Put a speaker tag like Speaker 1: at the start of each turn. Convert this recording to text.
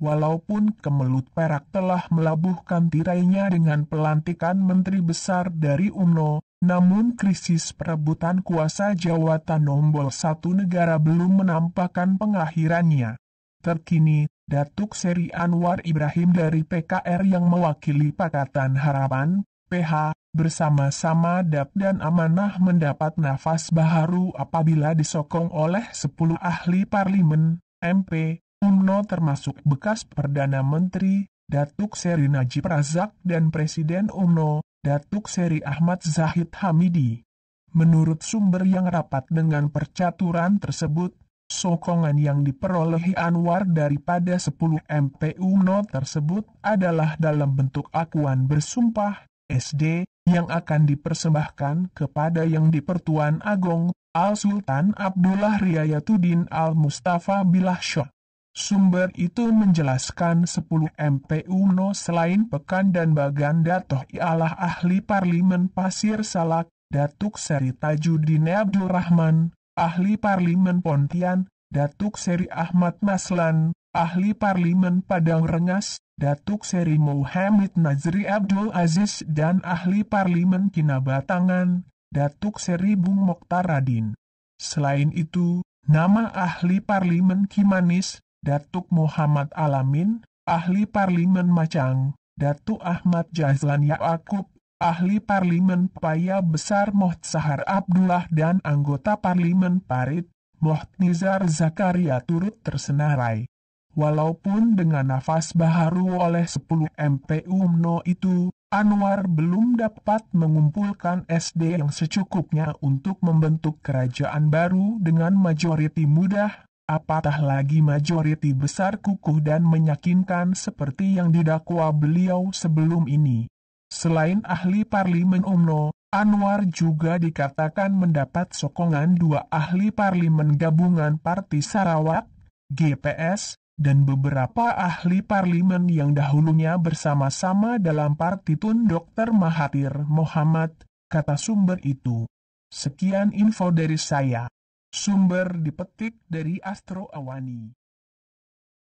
Speaker 1: Walaupun kemelut perak telah melabuhkan tirainya dengan pelantikan Menteri Besar dari UNO, namun krisis perebutan kuasa jawatan nombor satu negara belum menampakkan pengakhirannya. Terkini, Datuk Seri Anwar Ibrahim dari PKR yang mewakili Pakatan Harapan, PH, bersama-sama DAP dan amanah mendapat nafas baharu apabila disokong oleh 10 ahli Parlimen MP, UMNO termasuk bekas Perdana Menteri Datuk Seri Najib Razak dan Presiden UMNO Datuk Seri Ahmad Zahid Hamidi. Menurut sumber yang rapat dengan percaturan tersebut, sokongan yang diperolehi Anwar daripada 10 MP UMNO tersebut adalah dalam bentuk akuan bersumpah SD yang akan dipersembahkan kepada Yang dipertuan Agong Al Sultan Abdullah Riayatuddin Al Mustafa Bilahsyah. Sumber itu menjelaskan 10 MPU No selain Pekan dan bagan datoh ialah ahli parlimen Pasir Salak, Datuk Seri Tajuddin Abdul Rahman, ahli parlimen Pontian, Datuk Seri Ahmad Maslan, ahli parlimen Padang Rengas, Datuk Seri Muhammad Nazri Abdul Aziz dan ahli parlimen Kinabatangan, Datuk Seri Bung Mokhtar Radin. Selain itu, nama ahli parlimen Kimanis Datuk Muhammad Alamin, ahli Parlimen Macang, Datuk Ahmad Jazlan Yaakub, ahli Parlimen Paya Besar Mohd Sahar Abdullah dan anggota Parlimen Parit, Mohd Nizar Zakaria turut tersenarai. Walaupun dengan nafas baharu oleh 10 MPU UMNO itu, Anwar belum dapat mengumpulkan SD yang secukupnya untuk membentuk kerajaan baru dengan majoriti mudah apatah lagi majoriti besar kukuh dan meyakinkan seperti yang didakwa beliau sebelum ini. Selain ahli parlimen UMNO, Anwar juga dikatakan mendapat sokongan dua ahli parlimen gabungan Parti Sarawak, GPS, dan beberapa ahli parlimen yang dahulunya bersama-sama dalam parti Tun Dr. Mahathir Mohamad, kata sumber itu. Sekian info dari saya. Sumber dipetik dari Astro Awani.